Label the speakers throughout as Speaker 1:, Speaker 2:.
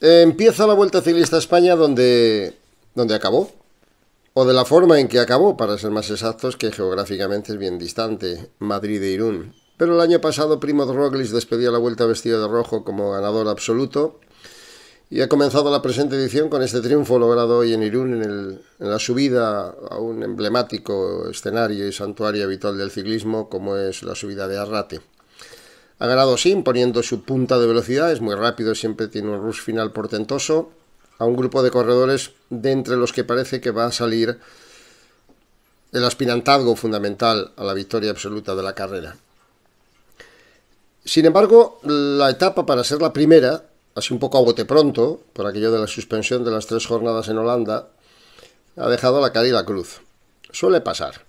Speaker 1: empieza la Vuelta Ciclista a España donde, donde acabó, o de la forma en que acabó, para ser más exactos, que geográficamente es bien distante, Madrid e Irún. Pero el año pasado de Roglic despedía la Vuelta vestido de rojo como ganador absoluto y ha comenzado la presente edición con este triunfo logrado hoy en Irún en la subida a un emblemático escenario y santuario habitual del ciclismo como es la subida de Arrate. Ha ganado sin, poniendo su punta de velocidad, es muy rápido, siempre tiene un rush final portentoso. A un grupo de corredores de entre los que parece que va a salir el aspirantazgo fundamental a la victoria absoluta de la carrera. Sin embargo, la etapa para ser la primera, así un poco a bote pronto, por aquello de la suspensión de las tres jornadas en Holanda, ha dejado la cara y la cruz. Suele pasar.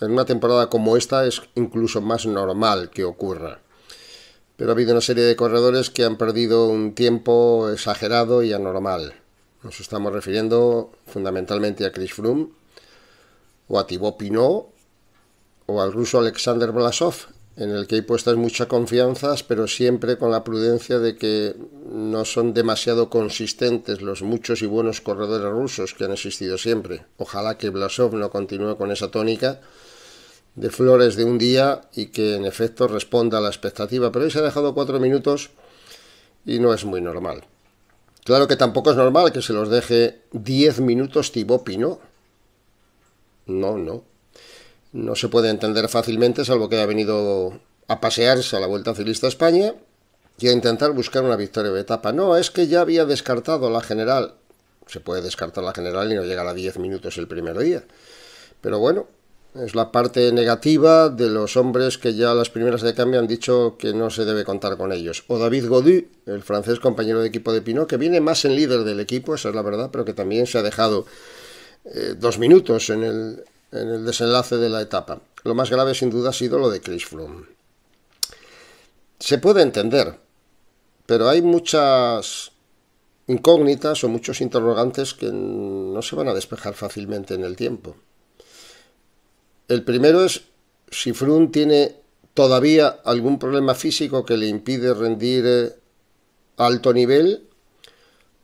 Speaker 1: En una temporada como esta es incluso más normal que ocurra pero ha habido una serie de corredores que han perdido un tiempo exagerado y anormal. Nos estamos refiriendo fundamentalmente a Chris Froome, o a Thibaut Pinot, o al ruso Alexander Blasov, en el que hay puestas muchas confianzas, pero siempre con la prudencia de que no son demasiado consistentes los muchos y buenos corredores rusos que han existido siempre. Ojalá que Blasov no continúe con esa tónica de flores de un día y que en efecto responda a la expectativa. Pero hoy se ha dejado cuatro minutos y no es muy normal. Claro que tampoco es normal que se los deje diez minutos Tibopi, ¿no? No, no. No se puede entender fácilmente, salvo que haya venido a pasearse a la Vuelta Ciclista España y a intentar buscar una victoria de etapa. No, es que ya había descartado la general. Se puede descartar la general y no llegar a diez minutos el primer día. Pero bueno, es la parte negativa de los hombres que ya las primeras de cambio han dicho que no se debe contar con ellos. O David Godu, el francés compañero de equipo de Pinot, que viene más en líder del equipo, esa es la verdad, pero que también se ha dejado eh, dos minutos en el, en el, desenlace de la etapa. Lo más grave sin duda ha sido lo de Chris Froome. Se puede entender, pero hay muchas incógnitas o muchos interrogantes que no se van a despejar fácilmente en el tiempo. El primero es si Frun tiene todavía algún problema físico que le impide rendir eh, alto nivel,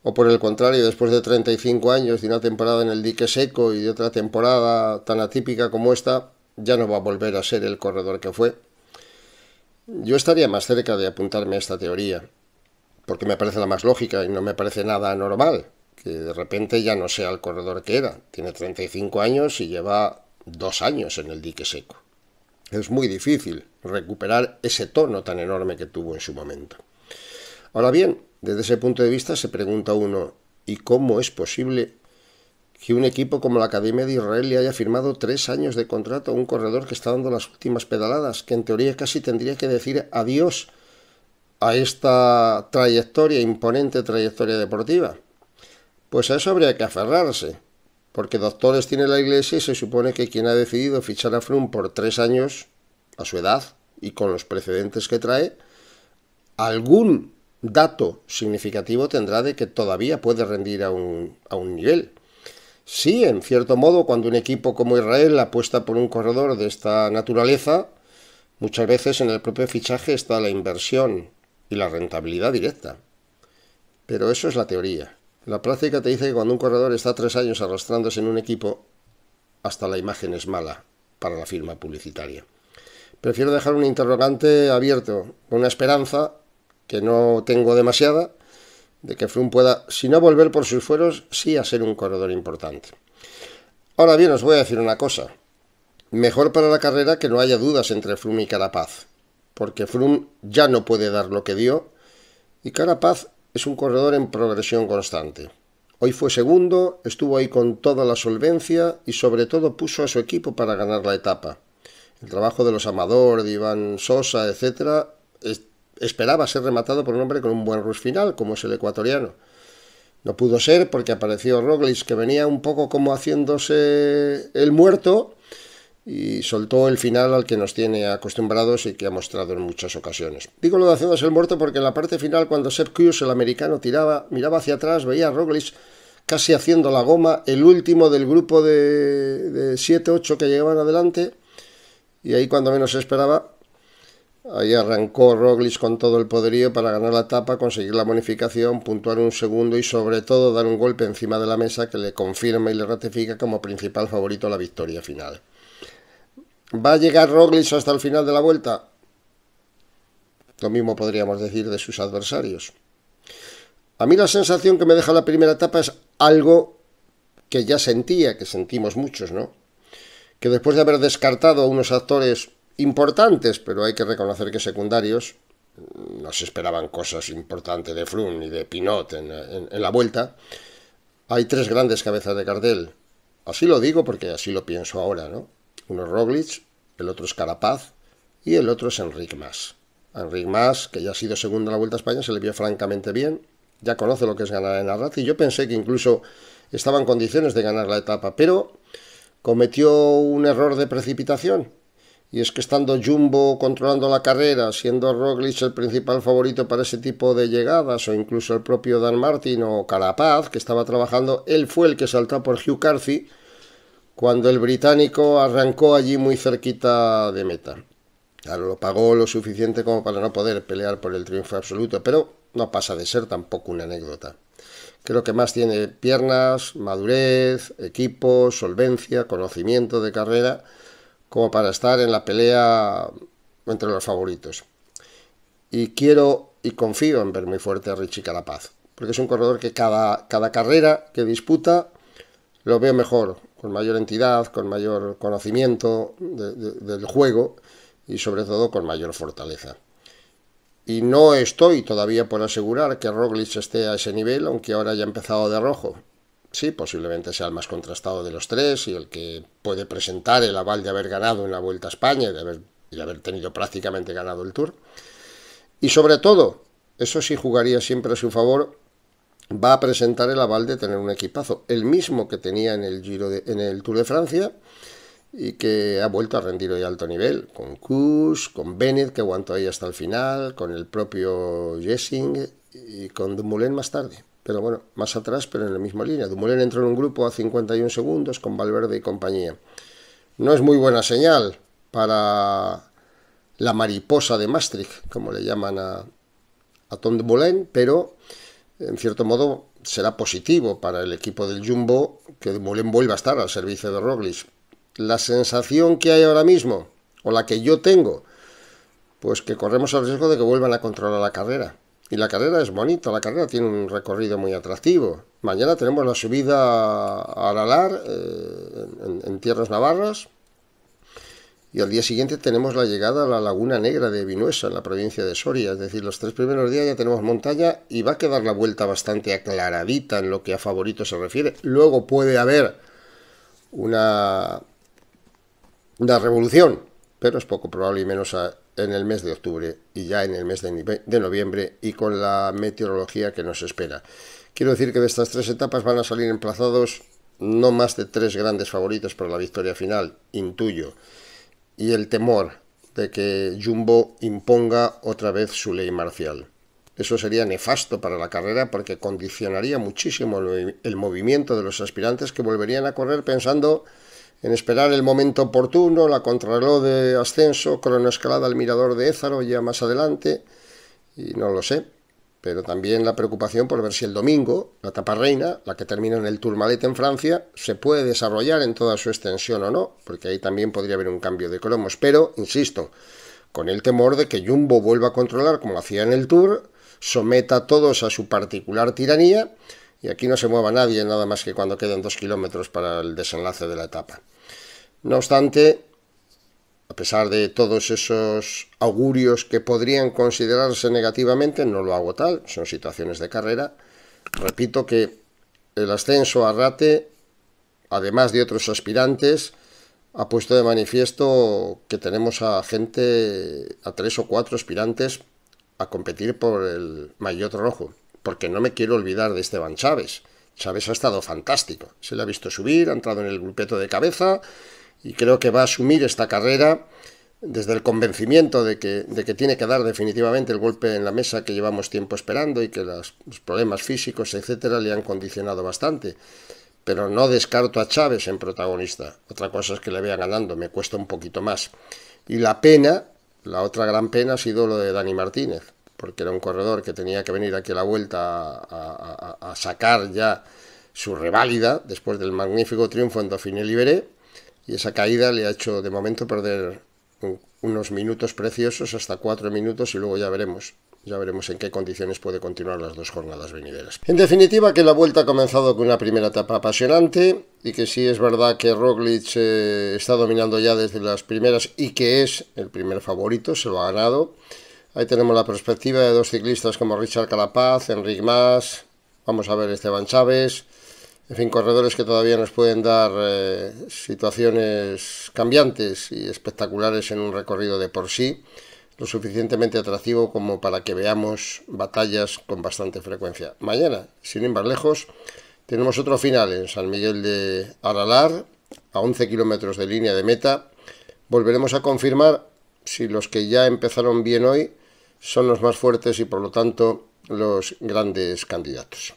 Speaker 1: o por el contrario, después de 35 años de una temporada en el dique seco y de otra temporada tan atípica como esta, ya no va a volver a ser el corredor que fue. Yo estaría más cerca de apuntarme a esta teoría, porque me parece la más lógica y no me parece nada anormal, que de repente ya no sea el corredor que era. Tiene 35 años y lleva dos años en el dique seco. Es muy difícil recuperar ese tono tan enorme que tuvo en su momento. Ahora bien, desde ese punto de vista se pregunta uno, ¿y cómo es posible que un equipo como la Academia de Israel le haya firmado tres años de contrato a un corredor que está dando las últimas pedaladas, que en teoría casi tendría que decir adiós a esta trayectoria, imponente trayectoria deportiva? Pues a eso habría que aferrarse, porque doctores tiene la iglesia y se supone que quien ha decidido fichar a Frum por tres años, a su edad y con los precedentes que trae, algún dato significativo tendrá de que todavía puede rendir a un, a un nivel. Sí, en cierto modo, cuando un equipo como Israel apuesta por un corredor de esta naturaleza, muchas veces en el propio fichaje está la inversión y la rentabilidad directa. Pero eso es la teoría. La práctica te dice que cuando un corredor está tres años arrastrándose en un equipo, hasta la imagen es mala para la firma publicitaria. Prefiero dejar un interrogante abierto, una esperanza que no tengo demasiada, de que Flum pueda, si no volver por sus fueros, sí a ser un corredor importante. Ahora bien, os voy a decir una cosa. Mejor para la carrera que no haya dudas entre Froome y Carapaz, porque Froome ya no puede dar lo que dio y Carapaz es un corredor en progresión constante. Hoy fue segundo, estuvo ahí con toda la solvencia y sobre todo puso a su equipo para ganar la etapa. El trabajo de los Amador, de Iván Sosa, etc., esperaba ser rematado por un hombre con un buen rush final, como es el ecuatoriano. No pudo ser porque apareció Roglic, que venía un poco como haciéndose el muerto y soltó el final al que nos tiene acostumbrados y que ha mostrado en muchas ocasiones. Digo lo de haciéndose el muerto porque en la parte final, cuando Sepp Cruz, el americano, tiraba, miraba hacia atrás, veía a Roglic casi haciendo la goma, el último del grupo de, 7-8 que llegaban adelante, y ahí cuando menos se esperaba, ahí arrancó Roglic con todo el poderío para ganar la etapa, conseguir la bonificación, puntuar un segundo y sobre todo dar un golpe encima de la mesa que le confirma y le ratifica como principal favorito a la victoria final. ¿Va a llegar Roglic hasta el final de la vuelta? Lo mismo podríamos decir de sus adversarios. A mí la sensación que me deja la primera etapa es algo que ya sentía, que sentimos muchos, ¿no? Que después de haber descartado a unos actores importantes, pero hay que reconocer que secundarios, no se esperaban cosas importantes de Froome y de Pinot en, en la vuelta, hay tres grandes cabezas de cartel. Así lo digo porque así lo pienso ahora, ¿no? Uno es Roglic, el otro es Carapaz y el otro es Enric Mas. A Enric Mas, que ya ha sido segundo en la Vuelta a España, se le vio francamente bien. Ya conoce lo que es ganar en Arrat y yo pensé que incluso estaba en condiciones de ganar la etapa, pero cometió un error de precipitación. Y es que estando Jumbo controlando la carrera, siendo Roglic el principal favorito para ese tipo de llegadas, o incluso el propio Dan Martin o Carapaz, que estaba trabajando, él fue el que saltó por Hugh Carthy cuando el británico arrancó allí muy cerquita de meta. Claro, lo pagó lo suficiente como para no poder pelear por el triunfo absoluto, pero no pasa de ser tampoco una anécdota. Creo que más tiene piernas, madurez, equipo, solvencia, conocimiento de carrera, como para estar en la pelea entre los favoritos. Y quiero y confío en ver muy fuerte a Richie Carapaz, porque es un corredor que cada, cada carrera que disputa lo veo mejor, con mayor entidad, con mayor conocimiento del juego y sobre todo con mayor fortaleza. Y no estoy todavía por asegurar que Roglic esté a ese nivel, aunque ahora haya empezado de rojo. Sí, posiblemente sea el más contrastado de los tres y el que puede presentar el aval de haber ganado en la Vuelta a España y de haber tenido prácticamente ganado el Tour. Y sobre todo, eso sí jugaría siempre a su favor, va a presentar el aval de tener un equipazo, el mismo que tenía en el Giro en el Tour de Francia y que ha vuelto a rendir hoy alto nivel, con Kush, con Bennett que aguantó ahí hasta el final, con el propio Jessing y con Dumoulin más tarde. Pero bueno, más atrás, pero en la misma línea. Dumoulin entró en un grupo a 51 segundos con Valverde y compañía. No es muy buena señal para la mariposa de Maastricht, como le llaman a, a Tom Dumoulin, pero en cierto modo será positivo para el equipo del Jumbo que Mullen vuelva a estar al servicio de Roglic. La sensación que hay ahora mismo, o la que yo tengo, pues que corremos el riesgo de que vuelvan a controlar la carrera. Y la carrera es bonita, la carrera tiene un recorrido muy atractivo. Mañana tenemos la subida a Alar eh, en tierras navarras, y al día siguiente tenemos la llegada a la Laguna Negra de Vinuesa, en la provincia de Soria. Es decir, los tres primeros días ya tenemos montaña y va a quedar la vuelta bastante aclaradita en lo que a favoritos se refiere. Luego puede haber una, una revolución, pero es poco probable y menos en el mes de octubre y ya en el mes de, de noviembre y con la meteorología que nos espera. Quiero decir que de estas tres etapas van a salir emplazados no más de tres grandes favoritos para la victoria final, intuyo y el temor de que Jumbo imponga otra vez su ley marcial. Eso sería nefasto para la carrera porque condicionaría muchísimo el movimiento de los aspirantes que volverían a correr pensando en esperar el momento oportuno, la contrarreloj de ascenso, cronoescalada al mirador de Ézaro ya más adelante, y no lo sé pero también la preocupación por ver si el domingo, la etapa reina, la que termina en el Tourmalet en Francia, se puede desarrollar en toda su extensión o no, porque ahí también podría haber un cambio de cromos. Pero, insisto, con el temor de que Jumbo vuelva a controlar como hacía en el Tour, someta a todos a su particular tiranía y aquí no se mueva nadie nada más que cuando queden dos kilómetros para el desenlace de la etapa. No obstante, a pesar de todos esos augurios que podrían considerarse negativamente, no lo hago tal, son situaciones de carrera. Repito que el ascenso a Rate, además de otros aspirantes, ha puesto de manifiesto que tenemos a gente, a tres o cuatro aspirantes a competir por el maillot rojo, porque no me quiero olvidar de Esteban Chávez. Chávez ha estado fantástico, se le ha visto subir, ha entrado en el grupeto de cabeza y creo que va a asumir esta carrera desde el convencimiento de que, tiene que dar definitivamente el golpe en la mesa que llevamos tiempo esperando y que los, problemas físicos, etcétera, le han condicionado bastante. Pero no descarto a Chávez en protagonista. Otra cosa es que le vea ganando, me cuesta un poquito más. Y la pena, la otra gran pena ha sido lo de Dani Martínez, porque era un corredor que tenía que venir aquí a la vuelta a, sacar ya su reválida después del magnífico triunfo en Dauphiné Liberé y esa caída le ha hecho de momento perder unos minutos preciosos hasta cuatro minutos y luego ya veremos. Ya veremos en qué condiciones puede continuar las dos jornadas venideras. En definitiva, que la vuelta ha comenzado con una primera etapa apasionante y que sí es verdad que Roglic eh, está dominando ya desde las primeras y que es el primer favorito, se lo ha ganado. Ahí tenemos la perspectiva de dos ciclistas como Richard Calapaz, Enric Mas, vamos a ver Esteban Chávez, en fin, corredores que todavía nos pueden dar eh, situaciones cambiantes y espectaculares en un recorrido de por sí, lo suficientemente atractivo como para que veamos batallas con bastante frecuencia. Mañana, sin ir más lejos, tenemos otro final en San Miguel de Aralar, a 11 kilómetros de línea de meta. Volveremos a confirmar si los que ya empezaron bien hoy son los más fuertes y por lo tanto los grandes candidatos.